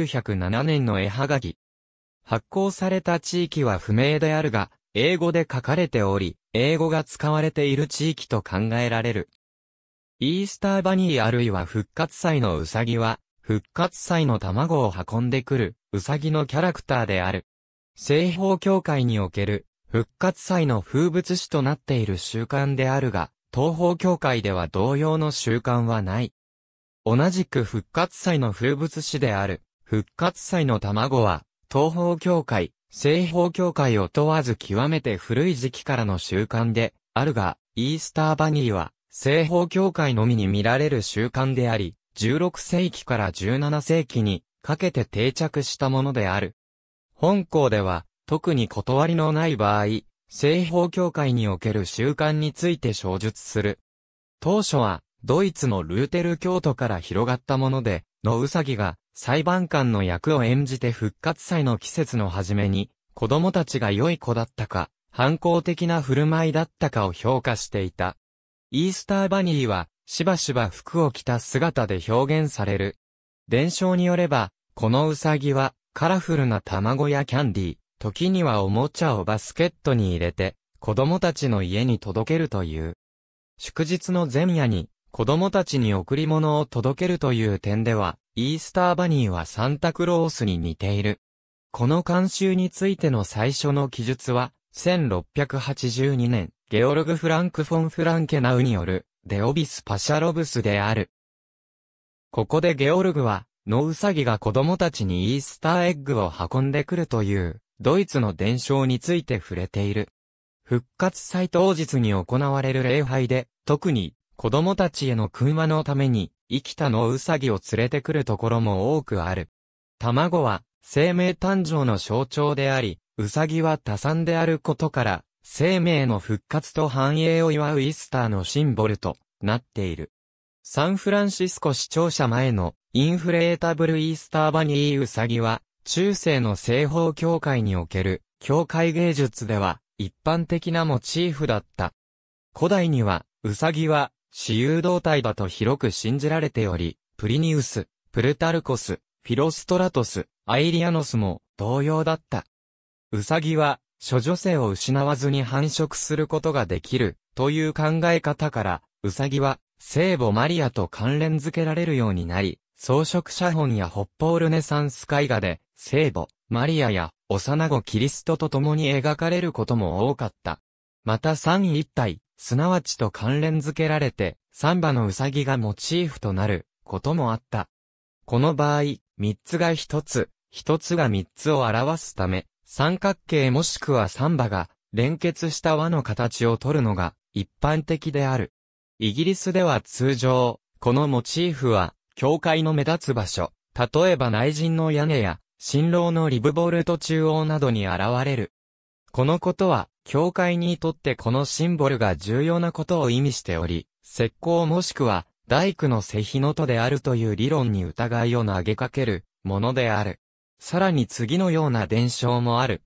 1907年の絵はがき。発行された地域は不明であるが、英語で書かれており、英語が使われている地域と考えられる。イースターバニーあるいは復活祭のウサギは、復活祭の卵を運んでくる、ウサギのキャラクターである。西方教会における、復活祭の風物詩となっている習慣であるが、東方教会では同様の習慣はない。同じく復活祭の風物詩である、復活祭の卵は、東方教会、西方教会を問わず極めて古い時期からの習慣で、あるが、イースターバニーは、西方教会のみに見られる習慣であり、16世紀から17世紀にかけて定着したものである。本校では、特に断りのない場合、西方教会における習慣について詳述する。当初は、ドイツのルーテル教徒から広がったもので、のうさぎが、裁判官の役を演じて復活祭の季節の初めに、子供たちが良い子だったか、反抗的な振る舞いだったかを評価していた。イースターバニーは、しばしば服を着た姿で表現される。伝承によれば、このウサギは、カラフルな卵やキャンディー、時にはおもちゃをバスケットに入れて、子供たちの家に届けるという。祝日の前夜に、子供たちに贈り物を届けるという点では、イースターバニーはサンタクロースに似ている。この慣習についての最初の記述は、1682年、ゲオルグ・フランク・フォン・フランケナウによる、デオビス・パシャロブスである。ここでゲオルグは、ノウサギが子供たちにイースターエッグを運んでくるという、ドイツの伝承について触れている。復活祭当日に行われる礼拝で、特に、子供たちへの訓話のために、生きたのうさぎを連れてくるところも多くある。卵は、生命誕生の象徴であり、うさぎは多産であることから、生命の復活と繁栄を祝うイースターのシンボルとなっている。サンフランシスコ市庁舎前のインフレータブルイースターバニーウサギは、中世の西方教会における教会芸術では一般的なモチーフだった。古代には、ウサギは私有動体だと広く信じられており、プリニウス、プルタルコス、フィロストラトス、アイリアノスも同様だった。ウサギは、諸女性を失わずに繁殖することができる、という考え方から、ウサギは、聖母マリアと関連づけられるようになり、装飾写本や北方ルネサンス絵画で、聖母、マリアや、幼子キリストと共に描かれることも多かった。また三一体、すなわちと関連付けられて、サンバのウサギがモチーフとなることもあった。この場合、三つが一つ、一つが三つを表すため、三角形もしくはサンバが連結した輪の形を取るのが一般的である。イギリスでは通常、このモチーフは、教会の目立つ場所、例えば内陣の屋根や、新郎のリブボルト中央などに現れる。このことは、教会にとってこのシンボルが重要なことを意味しており、石膏もしくは大工の石碑のとであるという理論に疑いを投げかけるものである。さらに次のような伝承もある。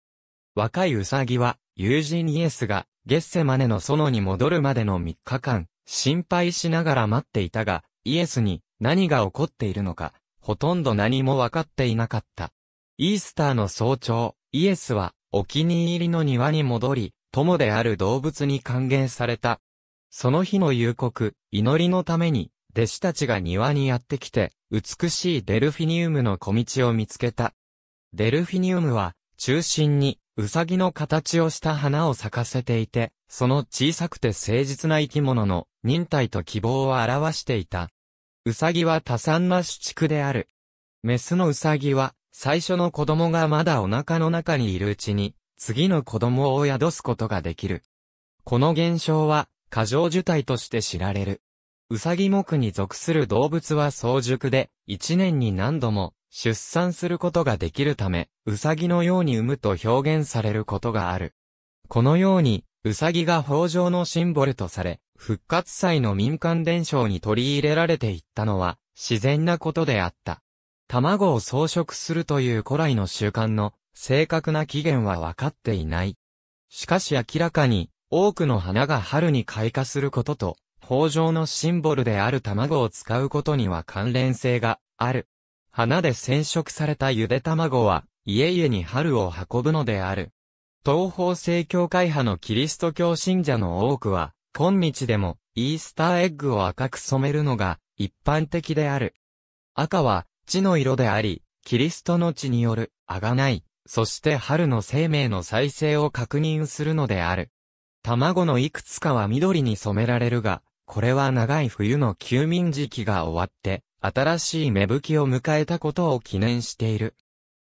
若いウサギは、友人イエスが、ゲッセマネの園に戻るまでの3日間、心配しながら待っていたが、イエスに何が起こっているのか、ほとんど何もわかっていなかった。イースターの早朝、イエスはお気に入りの庭に戻り、友である動物に還元された。その日の夕刻、祈りのために、弟子たちが庭にやってきて、美しいデルフィニウムの小道を見つけた。デルフィニウムは、中心に、ウサギの形をした花を咲かせていて、その小さくて誠実な生き物の忍耐と希望を表していた。ウサギは多産な種畜である。メスのウサギは最初の子供がまだお腹の中にいるうちに、次の子供を宿すことができる。この現象は、過剰受胎として知られる。ウサギ目に属する動物は早熟で、一年に何度も出産することができるため、ウサギのように産むと表現されることがある。このように、ウサギが豊穣のシンボルとされ、復活祭の民間伝承に取り入れられていったのは、自然なことであった。卵を装飾するという古来の習慣の正確な起源は分かっていない。しかし明らかに多くの花が春に開花することと、豊穣のシンボルである卵を使うことには関連性がある。花で染色されたゆで卵は、家々に春を運ぶのである。東方正教会派のキリスト教信者の多くは、今日でもイースターエッグを赤く染めるのが一般的である。赤は地の色であり、キリストの地による、贖い、そして春の生命の再生を確認するのである。卵のいくつかは緑に染められるが、これは長い冬の休眠時期が終わって、新しい芽吹きを迎えたことを記念している。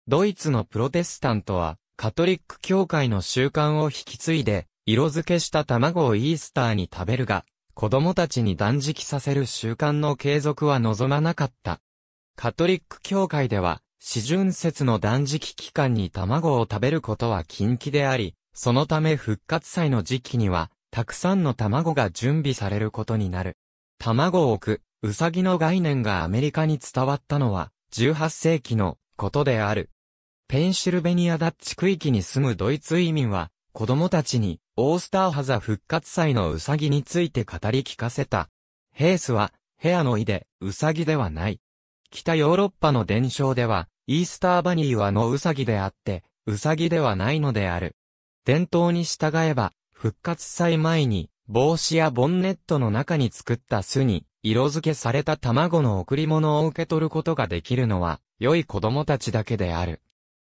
ドイツのプロテスタントは、カトリック教会の習慣を引き継いで、色付けした卵をイースターに食べるが、子供たちに断食させる習慣の継続は望まなかった。カトリック教会では、四旬節の断食期間に卵を食べることは禁忌であり、そのため復活祭の時期には、たくさんの卵が準備されることになる。卵を置く、うさぎの概念がアメリカに伝わったのは、18世紀のことである。ペンシルベニアダッチ区域に住むドイツ移民は、子供たちに、オースターハザ復活祭のうさぎについて語り聞かせた。ヘースは、ヘアの意で、うさぎではない。北ヨーロッパの伝承では、イースターバニーはのウサギであって、ウサギではないのである。伝統に従えば、復活祭前に、帽子やボンネットの中に作った巣に、色付けされた卵の贈り物を受け取ることができるのは、良い子供たちだけである。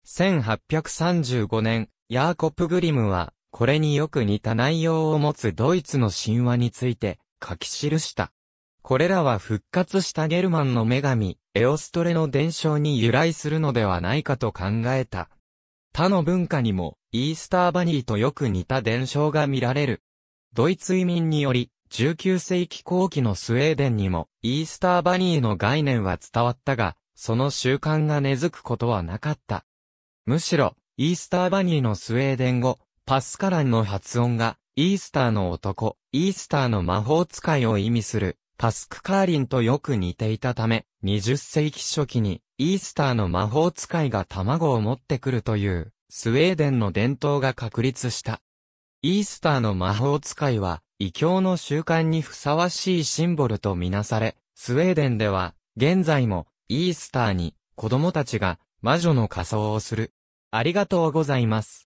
1835年、ヤーコップグリムは、これによく似た内容を持つドイツの神話について、書き記した。これらは復活したゲルマンの女神、エオストレの伝承に由来するのではないかと考えた。他の文化にも、イースターバニーとよく似た伝承が見られる。ドイツ移民により、19世紀後期のスウェーデンにも、イースターバニーの概念は伝わったが、その習慣が根付くことはなかった。むしろ、イースターバニーのスウェーデン語、パスカランの発音が、イースターの男、イースターの魔法使いを意味する、パスクカーリンとよく似ていたため、20世紀初期にイースターの魔法使いが卵を持ってくるという、スウェーデンの伝統が確立した。イースターの魔法使いは、異教の習慣にふさわしいシンボルとみなされ、スウェーデンでは、現在も、イースターに、子供たちが、魔女の仮装をする。ありがとうございます。